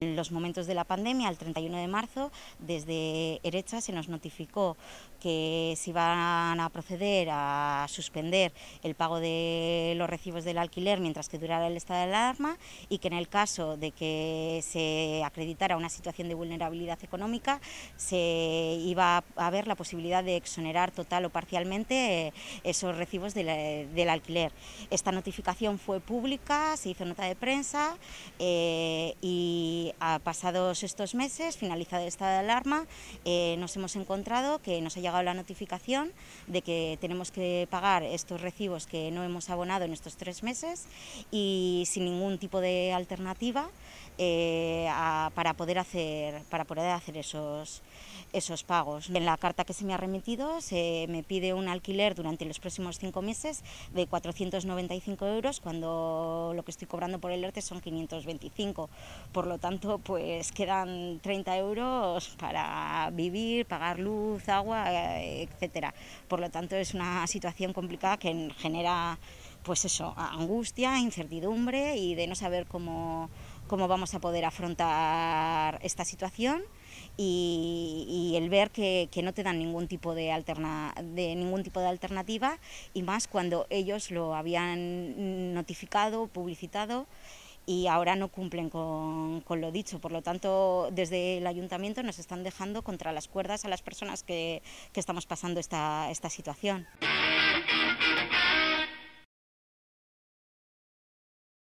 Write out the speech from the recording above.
En los momentos de la pandemia, el 31 de marzo, desde Erecha se nos notificó que se iban a proceder a suspender el pago de los recibos del alquiler mientras que durara el estado de alarma y que en el caso de que se acreditara una situación de vulnerabilidad económica se iba a haber la posibilidad de exonerar total o parcialmente eh, esos recibos del, alquiler. Esta notificación fue pública, se hizo nota de prensa eh, y pasados estos meses, finalizado el estado de alarma, eh, nos hemos encontrado que nos ha llegado la notificación de que tenemos que pagar estos recibos que no hemos abonado en estos tres meses y sin ningún tipo de alternativa eh, para, poder hacer, para poder hacer esos, esos pagos. En la carta que se me ha remitido se me pide un alquiler durante los próximos cinco meses de 495 euros cuando lo que estoy cobrando por el ERTE son 525. Por lo tanto, pues quedan 30 euros para vivir, pagar luz, agua, eh, etcétera. Por lo tanto, es una situación complicada que genera, pues eso, angustia, incertidumbre y de no saber cómo, vamos a poder afrontar esta situación. Y, el ver que, no te dan ningún tipo de, alterna, de ningún tipo de alternativa y más cuando ellos lo habían notificado, publicitado y ahora no cumplen con, lo dicho. Por lo tanto, desde el ayuntamiento nos están dejando contra las cuerdas a las personas que, estamos pasando esta, esta situación.